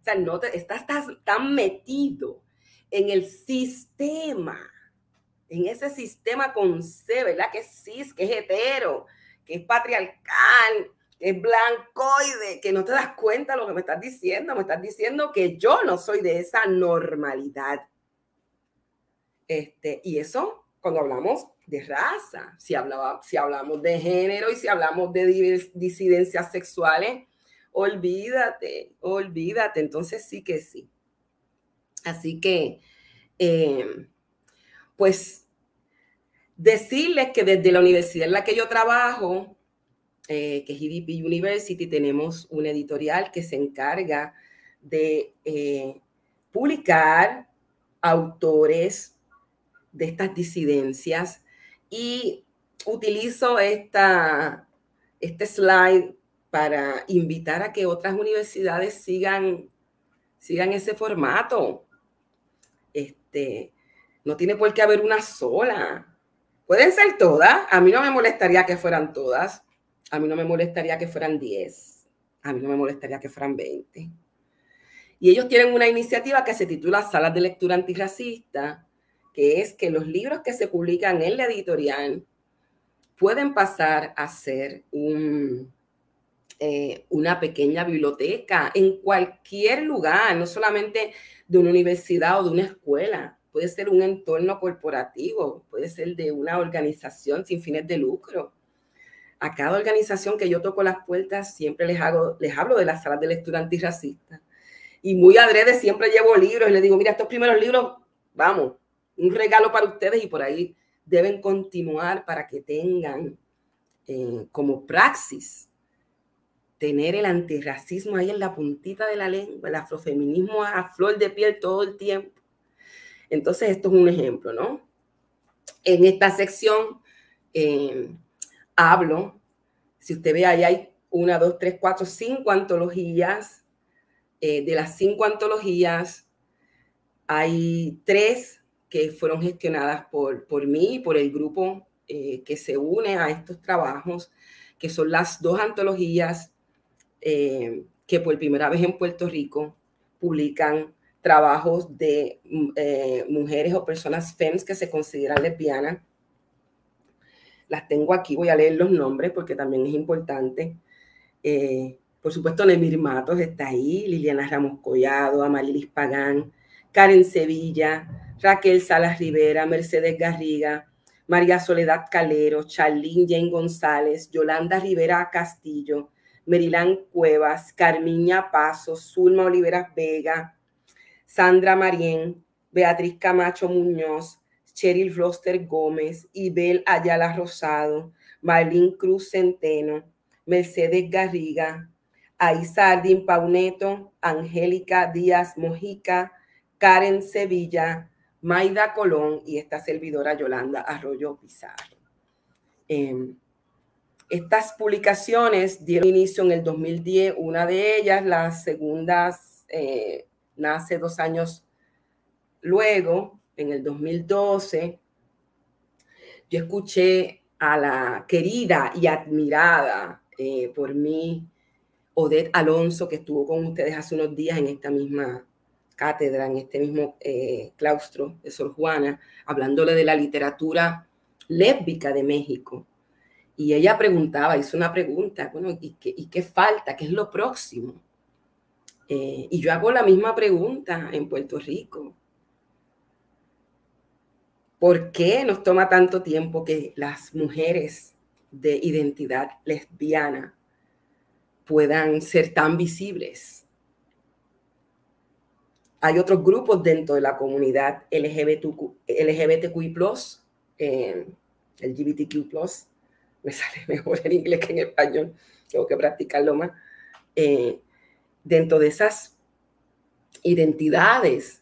O sea, no te, estás, tan metido en el sistema, en ese sistema con C, ¿verdad? Que es cis, que es hetero, que es patriarcal, que es blancoide, que no te das cuenta de lo que me estás diciendo. Me estás diciendo que yo no soy de esa normalidad. Este, y eso, cuando hablamos de raza, si, hablaba, si hablamos de género y si hablamos de disidencias sexuales, olvídate, olvídate, entonces sí que sí. Así que, em, pues, decirles que desde la universidad en la que yo trabajo, eh, que es EDP University, tenemos un editorial que se encarga de eh, publicar autores de estas disidencias y utilizo esta, este slide para invitar a que otras universidades sigan, sigan ese formato. Este, no tiene por qué haber una sola. Pueden ser todas. A mí no me molestaría que fueran todas. A mí no me molestaría que fueran 10. A mí no me molestaría que fueran 20. Y ellos tienen una iniciativa que se titula Salas de Lectura Antirracista, que es que los libros que se publican en la editorial pueden pasar a ser eh, una pequeña biblioteca en cualquier lugar, no solamente de una universidad o de una escuela, puede ser un entorno corporativo, puede ser de una organización sin fines de lucro. A cada organización que yo toco las puertas siempre les, hago, les hablo de las salas de lectura antirracista. Y muy adrede siempre llevo libros y les digo, mira, estos primeros libros, vamos, un regalo para ustedes y por ahí deben continuar para que tengan eh, como praxis tener el antirracismo ahí en la puntita de la lengua, el afrofeminismo a flor de piel todo el tiempo. Entonces, esto es un ejemplo, ¿no? En esta sección eh, hablo, si usted ve ahí hay una, dos, tres, cuatro, cinco antologías. Eh, de las cinco antologías, hay tres que fueron gestionadas por, por mí y por el grupo eh, que se une a estos trabajos, que son las dos antologías eh, que por primera vez en Puerto Rico publican trabajos de mm, eh, mujeres o personas fems que se consideran lesbianas. Las tengo aquí, voy a leer los nombres porque también es importante. por supuesto, Nemir Matos está ahí, Liliana Ramos Collado, Amarilis Pagán, Karen Sevilla, Raquel Salas Rivera, Mercedes Garriga, María Soledad Calero, Charlene Jane González, Yolanda Rivera Castillo, Merilán Cuevas, Carmiña Paso, Zulma Olivera Vega, Sandra Marién, Beatriz Camacho Muñoz, Cheryl Roster Gómez, Ibel Ayala Rosado, Marlene Cruz Centeno, Mercedes Garriga, Aiza Pauneto, Angélica Díaz Mojica, Karen Sevilla, Maida Colón y esta servidora Yolanda Arroyo Pizarro. Em, estas publicaciones dieron inicio en el 2010, una de ellas, la segunda eh, nace dos años luego, en el 2012. Yo escuché a la querida y admirada eh, por mí, Odette Alonso, que estuvo con ustedes hace unos días en esta misma cátedra en este mismo eh, claustro de Sor Juana, hablándole de la literatura lésbica de México. Y ella preguntaba, hizo una pregunta, bueno, ¿y qué, falta? ¿Qué es lo próximo? Eh, y yo hago la misma pregunta en Puerto Rico. ¿Por qué nos toma tanto tiempo que las mujeres de identidad lesbiana puedan ser tan visibles hay otros grupos dentro de la comunidad LGBTQ, LGBTQI, eh, LGBTQ, me sale mejor en inglés que en español, tengo que practicarlo más. Eh, dentro de esas identidades,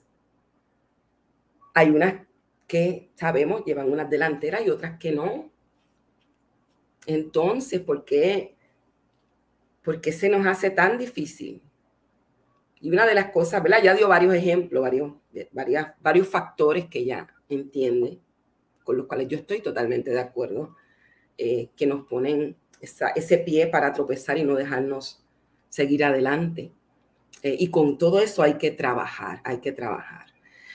hay unas que sabemos llevan unas delanteras y otras que no. Entonces, ¿por qué, ¿por qué se nos hace tan difícil y una de las cosas, ¿verdad? Ya dio varios ejemplos, varios, varias, varios factores que ya entiende, con los cuales yo estoy totalmente de acuerdo, eh, que nos ponen ese pie para tropezar y no dejarnos seguir adelante. Eh, y con todo eso hay que trabajar, hay que trabajar.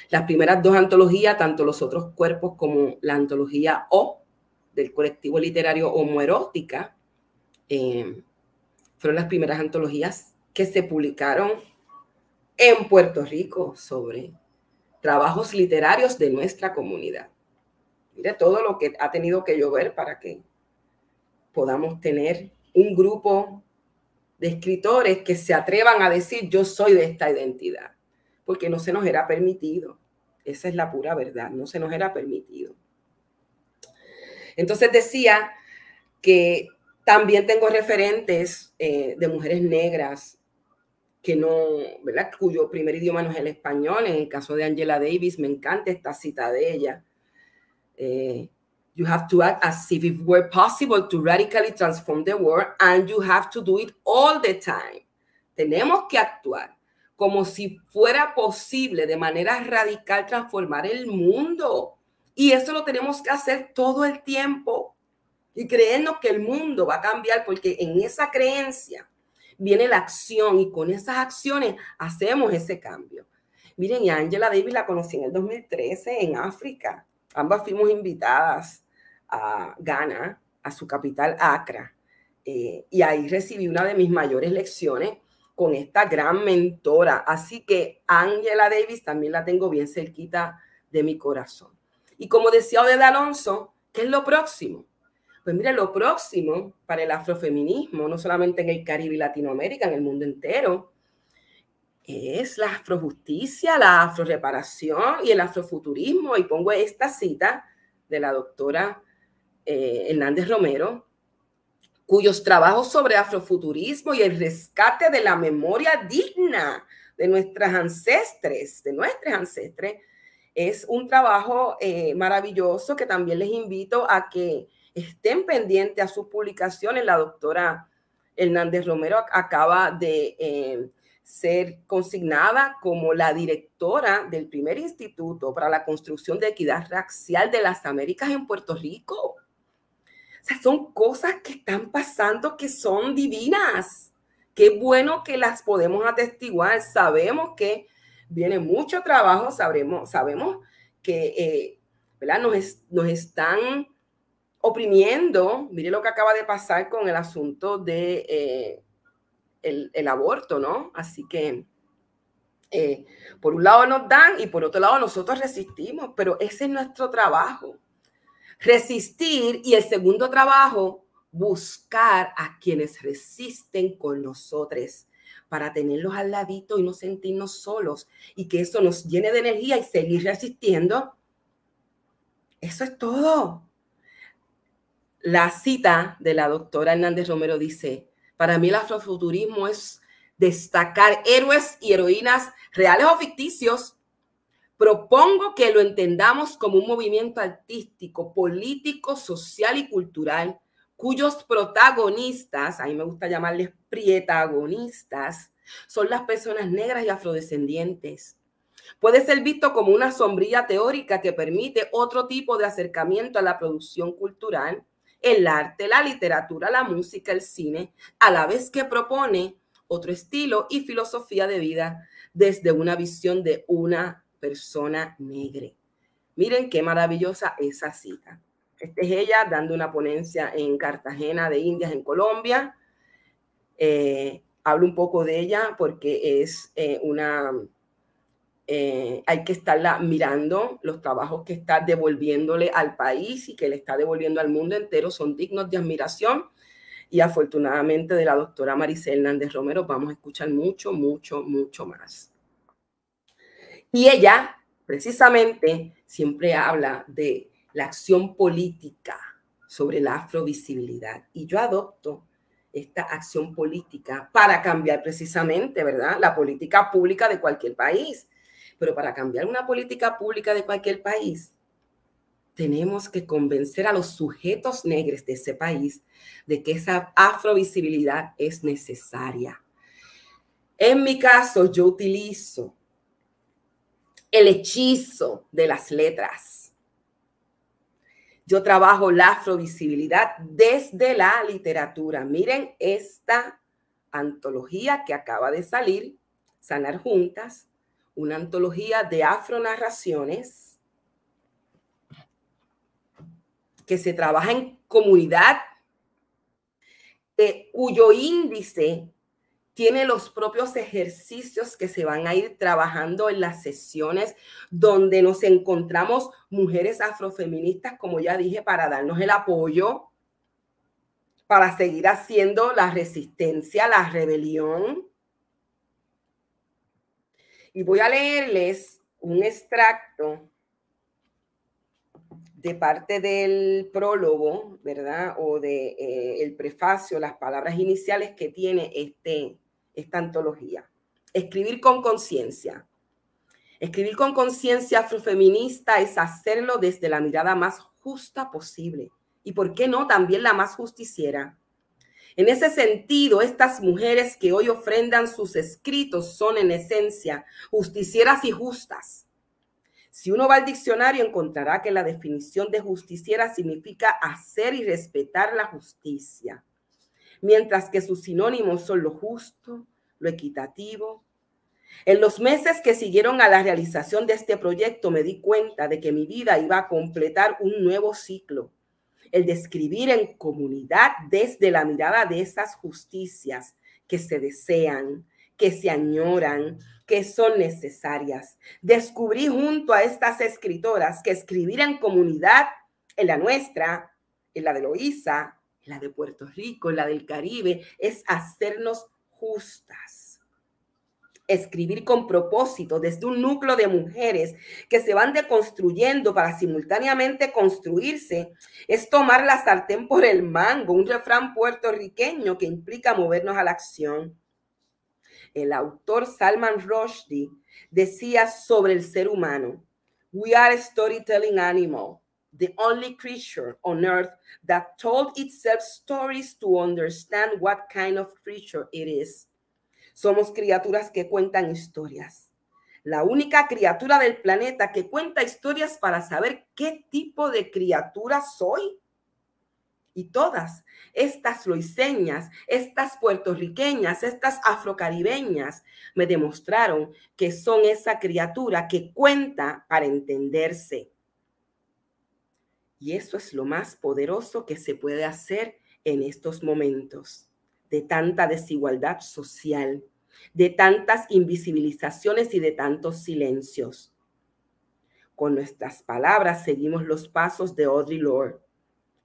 Las primeras dos antologías, tanto los otros cuerpos como la antología O del colectivo literario homoerótica, eh, fueron las primeras antologías que se publicaron en Puerto Rico sobre trabajos literarios de nuestra comunidad. Mire todo lo que ha tenido que llover para que podamos tener un grupo de escritores que se atrevan a decir yo soy de esta identidad, porque no se nos era permitido. Esa es la pura verdad, no se nos era permitido. Entonces decía que también tengo referentes eh, de mujeres negras que no, ¿verdad? Cuyo primer idioma no es el español. En el caso de Angela Davis, me encanta esta cita de ella. Eh, you have to act as if it were possible to radically transform the world and you have to do it all the time. Tenemos que actuar como si fuera posible de manera radical transformar el mundo. Y eso lo tenemos que hacer todo el tiempo. Y creernos que el mundo va a cambiar porque en esa creencia viene la acción y con esas acciones hacemos ese cambio. Miren, y Angela Davis la conocí en el 2013 en África. Ambas fuimos invitadas a Ghana, a su capital Accra. Eh, y ahí recibí una de mis mayores lecciones con esta gran mentora. Así que Angela Davis también la tengo bien cerquita de mi corazón. Y como decía Oded Alonso, ¿qué es lo próximo? Pues mire, lo próximo para el afrofeminismo, no solamente en el Caribe y Latinoamérica, en el mundo entero, es la afrojusticia, la afroreparación y el afrofuturismo. Y pongo esta cita de la doctora eh, Hernández Romero, cuyos trabajos sobre afrofuturismo y el rescate de la memoria digna de nuestras ancestres, de nuestros ancestres, es un trabajo eh, maravilloso que también les invito a que Estén pendientes a sus publicaciones. La doctora Hernández Romero acaba de eh, ser consignada como la directora del primer instituto para la construcción de equidad racial de las Américas en Puerto Rico. O sea, son cosas que están pasando que son divinas. Qué bueno que las podemos atestiguar. Sabemos que viene mucho trabajo, sabremos, sabemos que eh, Nos, nos están oprimiendo, mire lo que acaba de pasar con el asunto de eh, el, aborto, ¿no? Así que eh, por un lado nos dan y por otro lado nosotros resistimos, pero ese es nuestro trabajo. Resistir y el segundo trabajo, buscar a quienes resisten con nosotros para tenerlos al ladito y no sentirnos solos y que eso nos llene de energía y seguir resistiendo. Eso es todo. La cita de la doctora Hernández Romero dice, para mí el afrofuturismo es destacar héroes y heroínas reales o ficticios. Propongo que lo entendamos como un movimiento artístico, político, social y cultural, cuyos protagonistas, a mí me gusta llamarles prietagonistas, son las personas negras y afrodescendientes. Puede ser visto como una sombrilla teórica que permite otro tipo de acercamiento a la producción cultural el arte, la literatura, la música, el cine, a la vez que propone otro estilo y filosofía de vida desde una visión de una persona negra. Miren qué maravillosa esa cita. Esta es ella dando una ponencia en Cartagena de Indias, en Colombia. Eh, hablo un poco de ella porque es eh, una eh, hay que estarla mirando, los trabajos que está devolviéndole al país y que le está devolviendo al mundo entero son dignos de admiración. Y afortunadamente de la doctora Maricel Hernández Romero vamos a escuchar mucho, mucho, mucho más. Y ella, precisamente, siempre habla de la acción política sobre la afrovisibilidad. Y yo adopto esta acción política para cambiar precisamente, ¿verdad? La política pública de cualquier país. Pero para cambiar una política pública de cualquier país, tenemos que convencer a los sujetos negros de ese país de que esa afrovisibilidad es necesaria. En mi caso, yo utilizo el hechizo de las letras. Yo trabajo la afrovisibilidad desde la literatura. Miren esta antología que acaba de salir, Sanar Juntas, una antología de afronarraciones que se trabaja en comunidad, cuyo índice tiene los propios ejercicios que se van a ir trabajando en las sesiones donde nos encontramos mujeres afrofeministas, como ya dije, para darnos el apoyo, para seguir haciendo la resistencia, la rebelión. Y voy a leerles un extracto de parte del prólogo, ¿verdad? O de eh, el prefacio, las palabras iniciales que tiene este, esta antología. Escribir con conciencia. Escribir con conciencia afrofeminista es hacerlo desde la mirada más justa posible. Y por qué no, también la más justiciera. En ese sentido, estas mujeres que hoy ofrendan sus escritos son en esencia justicieras y justas. Si uno va al diccionario encontrará que la definición de justiciera significa hacer y respetar la justicia, mientras que sus sinónimos son lo justo, lo equitativo. En los meses que siguieron a la realización de este proyecto me di cuenta de que mi vida iba a completar un nuevo ciclo el de escribir en comunidad desde la mirada de esas justicias que se desean, que se añoran, que son necesarias. Descubrí junto a estas escritoras que escribir en comunidad, en la nuestra, en la de Loíza, en la de Puerto Rico, en la del Caribe, es hacernos justas escribir con propósito desde un núcleo de mujeres que se van deconstruyendo para simultáneamente construirse, es tomar la sartén por el mango, un refrán puertorriqueño que implica movernos a la acción. El autor Salman Rushdie decía sobre el ser humano, We are a storytelling animal, the only creature on earth that told itself stories to understand what kind of creature it is. Somos criaturas que cuentan historias. La única criatura del planeta que cuenta historias para saber qué tipo de criatura soy. Y todas estas loiseñas, estas puertorriqueñas, estas afrocaribeñas me demostraron que son esa criatura que cuenta para entenderse. Y eso es lo más poderoso que se puede hacer en estos momentos de tanta desigualdad social, de tantas invisibilizaciones y de tantos silencios. Con nuestras palabras seguimos los pasos de Audre Lorde.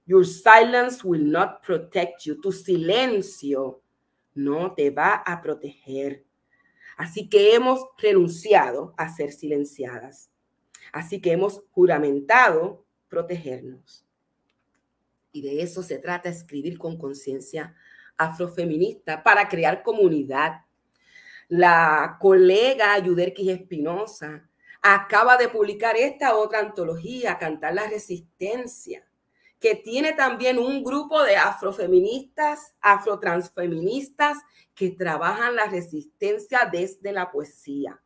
Your silence will not protect you. Tu silencio no te va a proteger. Así que hemos renunciado a ser silenciadas. Así que hemos juramentado protegernos. Y de eso se trata escribir con conciencia afrofeminista para crear comunidad. La colega Yuderquis Espinosa acaba de publicar esta otra antología, Cantar la Resistencia, que tiene también un grupo de afrofeministas, afrotransfeministas que trabajan la resistencia desde la poesía.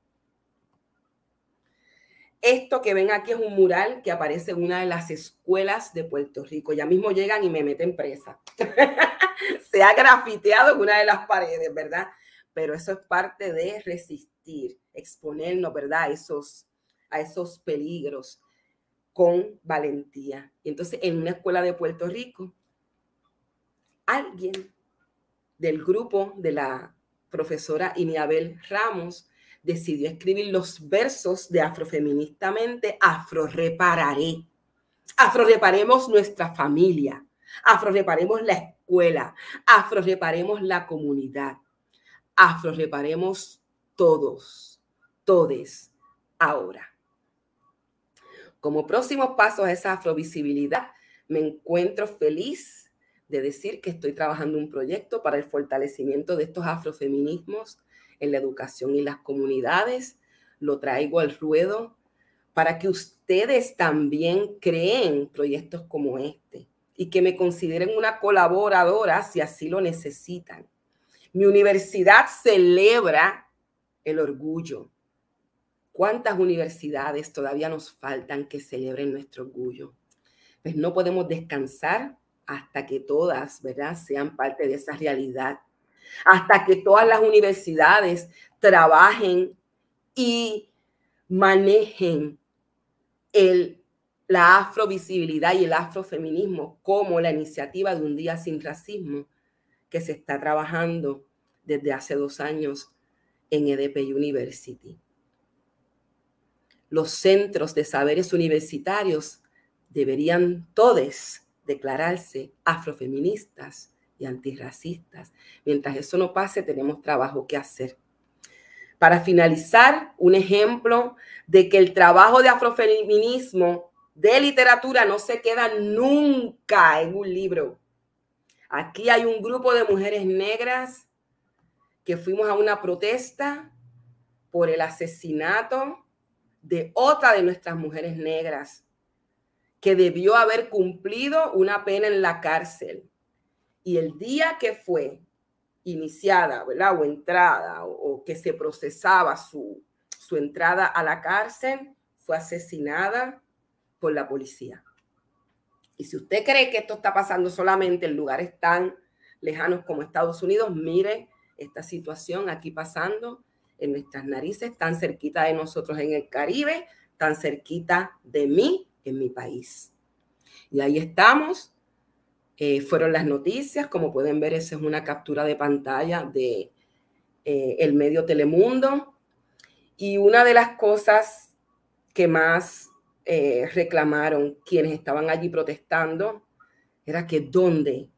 Esto que ven aquí es un mural que aparece en una de las escuelas de Puerto Rico. Ya mismo llegan y me meten presa. se ha grafiteado en una de las paredes, ¿verdad? Pero eso es parte de resistir, exponernos, ¿verdad? A esos, peligros con valentía. Y entonces en una escuela de Puerto Rico, alguien del grupo de la profesora Iniabel Ramos decidió escribir los versos de Afrofeministamente, afro Afroreparemos nuestra familia, afroreparemos la escuela. Afro reparemos la comunidad. Afro reparemos todos, todes, ahora. Como próximos pasos a esa afrovisibilidad, me encuentro feliz de decir que estoy trabajando un proyecto para el fortalecimiento de estos afrofeminismos en la educación y las comunidades. Lo traigo al ruedo para que ustedes también creen proyectos como este y que me consideren una colaboradora si así lo necesitan. Mi universidad celebra el orgullo. ¿Cuántas universidades todavía nos faltan que celebren nuestro orgullo? Pues no podemos descansar hasta que todas, ¿verdad?, sean parte de esa realidad. Hasta que todas las universidades trabajen y manejen el la afrovisibilidad y el afrofeminismo como la iniciativa de un día sin racismo que se está trabajando desde hace dos años en EDP University. Los centros de saberes universitarios deberían todos declararse afrofeministas y antirracistas. Mientras eso no pase, tenemos trabajo que hacer. Para finalizar, un ejemplo de que el trabajo de afrofeminismo de literatura no se queda nunca en un libro. Aquí hay un grupo de mujeres negras que fuimos a una protesta por el asesinato de otra de nuestras mujeres negras que debió haber cumplido una pena en la cárcel. Y el día que fue iniciada, ¿verdad? O entrada, o, que se procesaba su, su entrada a la cárcel, fue asesinada por la policía. Y si usted cree que esto está pasando solamente en lugares tan lejanos como Estados Unidos, mire esta situación aquí pasando en nuestras narices, tan cerquita de nosotros en el Caribe, tan cerquita de mí en mi país. Y ahí estamos. Eh, fueron las noticias, como pueden ver, esa es una captura de pantalla de eh, el medio Telemundo. Y una de las cosas que más eh, reclamaron quienes estaban allí protestando era que dónde,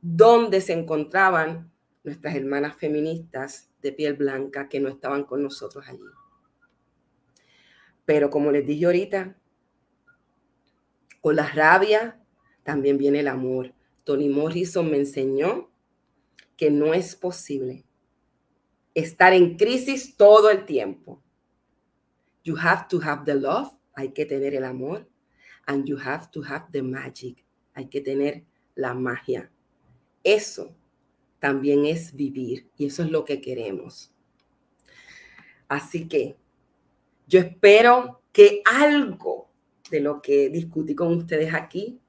dónde se encontraban nuestras hermanas feministas de piel blanca que no estaban con nosotros allí. Pero como les dije ahorita, con la rabia también viene el amor. tony Morrison me enseñó que no es posible estar en crisis todo el tiempo. You have to have the love hay que tener el amor. And you have to have the magic. Hay que tener la magia. Eso también es vivir y eso es lo que queremos. Así que yo espero que algo de lo que discutí con ustedes aquí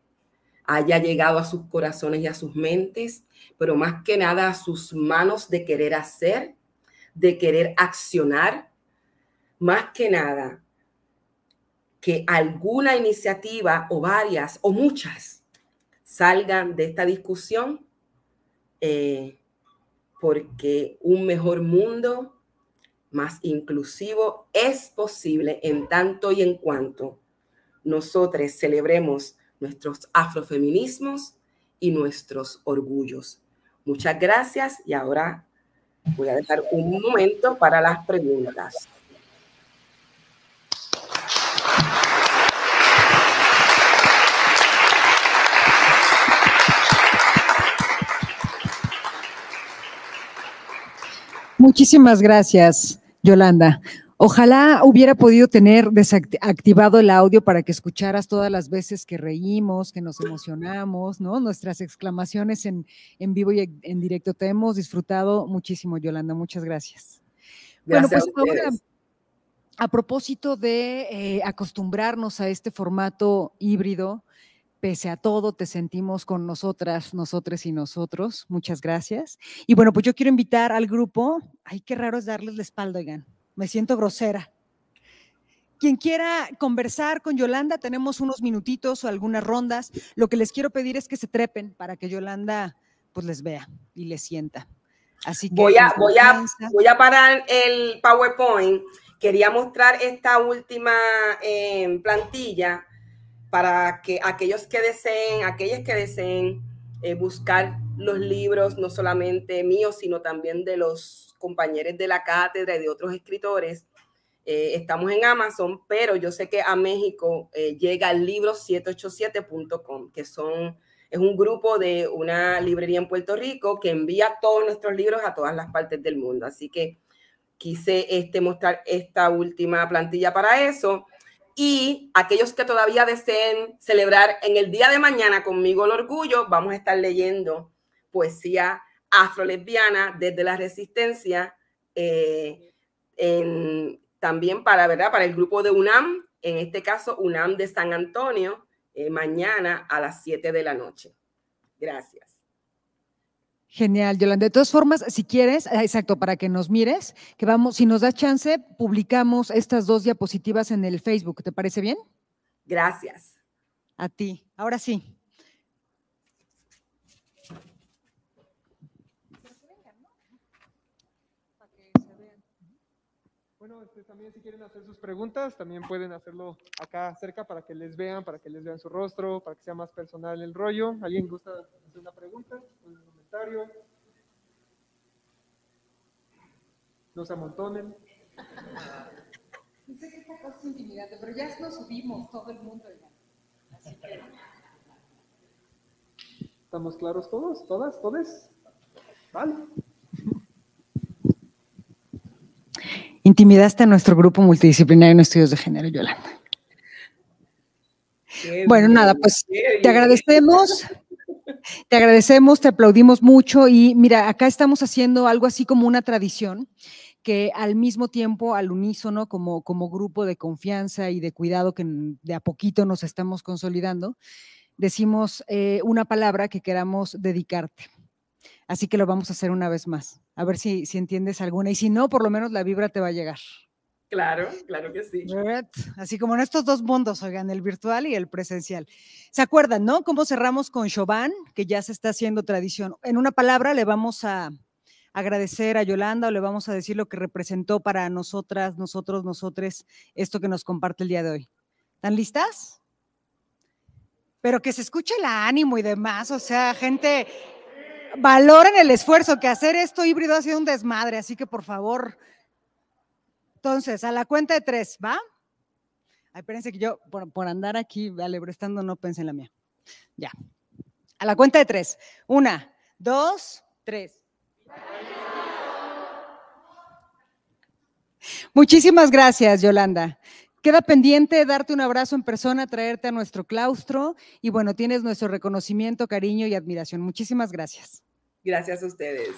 haya llegado a sus corazones y a sus mentes, pero más que nada a sus manos de querer hacer, de querer accionar, más que nada que alguna iniciativa o varias o muchas salgan de esta discusión, eh, porque un mejor mundo más inclusivo es posible en tanto y en cuanto nosotros celebremos nuestros afrofeminismos y nuestros orgullos. Muchas gracias y ahora voy a dejar un momento para las preguntas. Muchísimas gracias, Yolanda. Ojalá hubiera podido tener desactivado el audio para que escucharas todas las veces que reímos, que nos emocionamos, ¿no? Nuestras exclamaciones en, en vivo y en directo. Te hemos disfrutado muchísimo, Yolanda. Muchas gracias. bueno, pues ahora, a propósito de eh, acostumbrarnos a este formato híbrido, Pese a todo, te sentimos con nosotras, nosotres y nosotros. Muchas gracias. Y bueno, pues yo quiero invitar al grupo. Ay, qué raro es darles la espalda, oigan. Me siento grosera. Quien quiera conversar con Yolanda, tenemos unos minutitos o algunas rondas. Lo que les quiero pedir es que se trepen para que Yolanda pues les vea y les sienta. Así que voy a, voy a, voy a parar el PowerPoint. Quería mostrar esta última eh, plantilla para que aquellos que deseen, aquellas que deseen eh, buscar los libros, no solamente míos, sino también de los compañeros de la cátedra y de otros escritores, eh, estamos en Amazon, pero yo sé que a México eh, llega el libro 787.com, que son, es un grupo de una librería en Puerto Rico que envía todos nuestros libros a todas las partes del mundo. Así que quise este, mostrar esta última plantilla para eso. Y aquellos que todavía deseen celebrar en el día de mañana conmigo el orgullo, vamos a estar leyendo poesía afrolesbiana desde la resistencia, eh, también para, ¿verdad? para el grupo de UNAM, en este caso UNAM de San Antonio, eh, mañana a las 7 de la noche. Gracias. Genial, Yolanda. De todas formas, si quieres, ah, exacto, para que nos mires, que vamos, si nos das chance, publicamos estas dos diapositivas en el Facebook. ¿Te parece bien? Gracias. A ti. Ahora sí. si quieren hacer sus preguntas, también pueden hacerlo acá cerca para que les vean, para que les vean su rostro, para que sea más personal el rollo. ¿Alguien gusta hacer una pregunta? ¿Un comentario? No se amontonen. que cosa intimidante, pero ya nos subimos todo el mundo ¿Estamos claros todos? ¿Todas? todos Vale. Intimidaste a nuestro grupo multidisciplinario en estudios de género, Yolanda. bueno, nada, pues te agradecemos. Te agradecemos, te aplaudimos mucho y mira, acá estamos haciendo algo así como una tradición que al mismo tiempo, al unísono, como, como grupo de confianza y de cuidado que de a poquito nos estamos consolidando, decimos eh, una palabra que queramos dedicarte. Así que lo vamos a hacer una vez más a ver si, si entiendes alguna. Y si no, por lo menos la vibra te va a llegar. Claro, claro que sí. Así como en estos dos mundos, oigan, el virtual y el presencial. ¿Se acuerdan, no? Cómo cerramos con Chauvin, que ya se está haciendo tradición. En una palabra, le vamos a agradecer a Yolanda o le vamos a decir lo que representó para nosotras, nosotros, nosotres, esto que nos comparte el día de hoy. ¿Están listas? Pero que se escuche el ánimo y demás, o sea, gente, valoren el esfuerzo, que hacer esto híbrido ha sido un desmadre, así que por favor. Entonces, a la cuenta de tres, ¿va? Ay, espérense que yo, por, andar aquí vale, estando no pensé en la mía. Ya. A la cuenta de tres. Una, dos, tres. Muchísimas gracias, Yolanda. Queda pendiente darte un abrazo en persona, traerte a nuestro claustro y bueno, tienes nuestro reconocimiento, cariño y admiración. Muchísimas gracias. Gracias a ustedes.